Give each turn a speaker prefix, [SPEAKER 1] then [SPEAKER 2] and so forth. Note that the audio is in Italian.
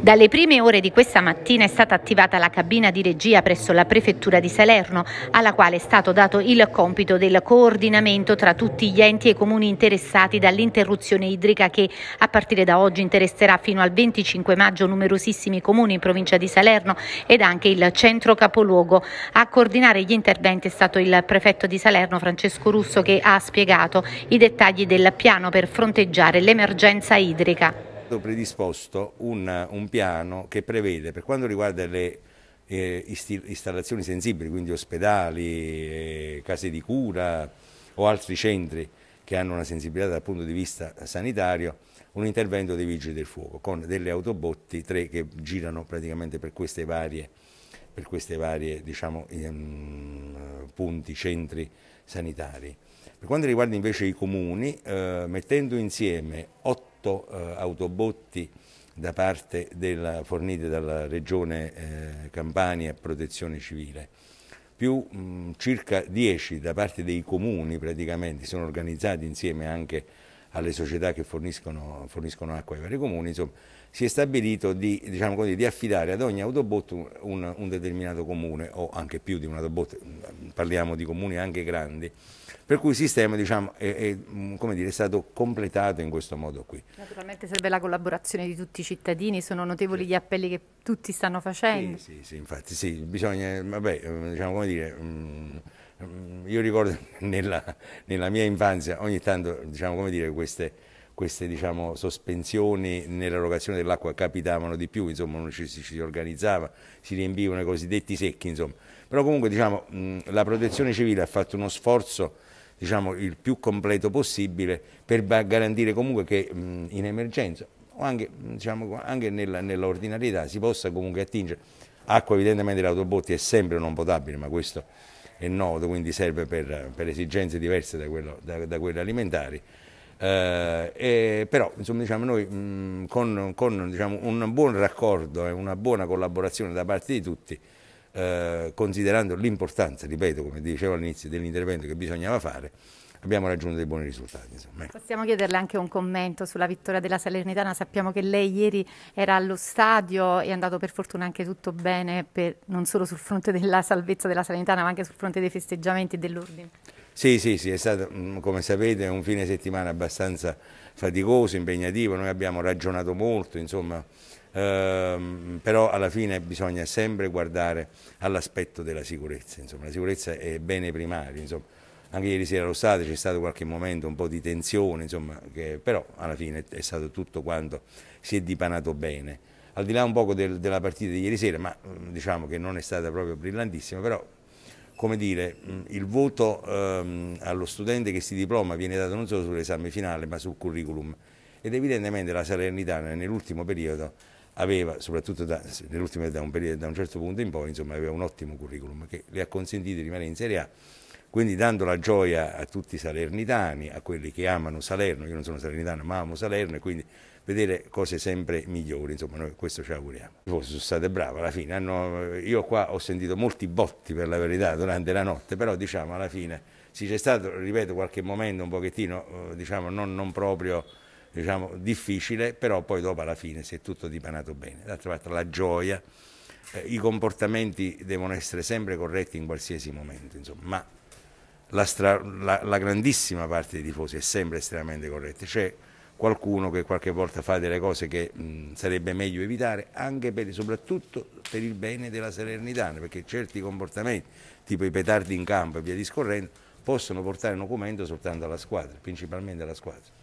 [SPEAKER 1] Dalle prime ore di questa mattina è stata attivata la cabina di regia presso la Prefettura di Salerno, alla quale è stato dato il compito del coordinamento tra tutti gli enti e comuni interessati dall'interruzione idrica che a partire da oggi interesserà fino al 25 maggio numerosissimi comuni in provincia di Salerno ed anche il centro capoluogo. A coordinare gli interventi è stato il prefetto di Salerno Francesco Russo che ha spiegato i dettagli del piano per fronteggiare l'emergenza idrica.
[SPEAKER 2] Certo predisposto un, un, piano che prevede per quanto riguarda le eh, installazioni sensibili, quindi ospedali, eh, case di cura o altri centri che hanno una sensibilità dal punto di vista sanitario, un intervento dei vigili del fuoco con delle autobotti, tre che girano praticamente per queste varie, per queste varie diciamo, ehm, punti, centri sanitari. Per quanto riguarda invece i comuni, eh, mettendo insieme 8 otto eh, autobotti da parte della, fornite dalla Regione eh, Campania Protezione Civile, più mh, circa 10 da parte dei comuni praticamente, sono organizzati insieme anche alle società che forniscono, forniscono acqua ai vari comuni, insomma, si è stabilito di, diciamo così, di affidare ad ogni autobot un, un determinato comune o anche più di un autobot, parliamo di comuni anche grandi, per cui il sistema diciamo, è, è, mm, dire, è, stato completato in questo modo qui.
[SPEAKER 3] Naturalmente serve la collaborazione di tutti i cittadini, sono notevoli gli appelli che tutti stanno facendo.
[SPEAKER 2] Sì, sì, sì infatti sì, bisogna, vabbè, mm, diciamo come dire... Mh, mm, io ricordo nella, nella, mia infanzia ogni tanto diciamo, dire, queste, queste diciamo, sospensioni nell'erogazione dell'acqua capitavano di più, insomma, non ci, ci, si organizzava, si riempivano i cosiddetti secchi. Insomma. Però comunque diciamo, la protezione civile ha fatto uno sforzo diciamo, il più completo possibile per garantire comunque che mh, in emergenza o anche, diciamo, anche nell'ordinarietà nell si possa comunque attingere. Acqua evidentemente l'autobotti è sempre non potabile, ma questo è noto, quindi serve per, per esigenze diverse da, quello, da, da quelle alimentari. Eh, e, però insomma, diciamo, noi mh, con, con diciamo, un buon raccordo e una buona collaborazione da parte di tutti eh, considerando l'importanza, ripeto, come dicevo all'inizio, dell'intervento che bisognava fare, abbiamo raggiunto dei buoni risultati. Insomma. Ecco.
[SPEAKER 3] Possiamo chiederle anche un commento sulla vittoria della Salernitana? Sappiamo che lei ieri era allo stadio e è andato per fortuna anche tutto bene, per, non solo sul fronte della salvezza della Salernitana, ma anche sul fronte dei festeggiamenti e dell'ordine.
[SPEAKER 2] Sì, sì, sì, è stato, mm, come sapete, un fine settimana abbastanza faticoso, impegnativo, noi abbiamo ragionato molto, insomma, ehm, però alla fine bisogna sempre guardare all'aspetto della sicurezza, insomma, la sicurezza è bene primario, insomma. anche ieri sera lo state, c'è stato qualche momento un po' di tensione, insomma, che, però alla fine è stato tutto quanto si è dipanato bene. Al di là un poco del, della partita di ieri sera, ma mm, diciamo che non è stata proprio brillantissima, però come dire, mm, il voto ehm, allo studente che si diploma viene dato non solo sull'esame finale ma sul curriculum ed evidentemente la Salernitana nell'ultimo periodo aveva, soprattutto da, nell'ultima da un, periodo, da un certo punto in poi, insomma, aveva un ottimo curriculum che le ha consentito di rimanere in Serie A. Quindi dando la gioia a tutti i salernitani, a quelli che amano Salerno, io non sono salernitano ma amo Salerno e quindi vedere cose sempre migliori, insomma noi questo ci auguriamo. Le sono state brave alla fine, hanno, io qua ho sentito molti botti per la verità durante la notte, però diciamo alla fine sì c'è stato, ripeto, qualche momento un pochettino, eh, diciamo non, non proprio diciamo, difficile, però poi dopo alla fine si è tutto dipanato bene. D'altra parte la gioia, eh, i comportamenti devono essere sempre corretti in qualsiasi momento, insomma, ma la, stra, la, la grandissima parte dei tifosi è sempre estremamente corretta. C'è qualcuno che qualche volta fa delle cose che mh, sarebbe meglio evitare, anche per, soprattutto per il bene della Salernitana, perché certi comportamenti, tipo i petardi in campo e via discorrendo, possono portare un documento soltanto alla squadra, principalmente alla squadra.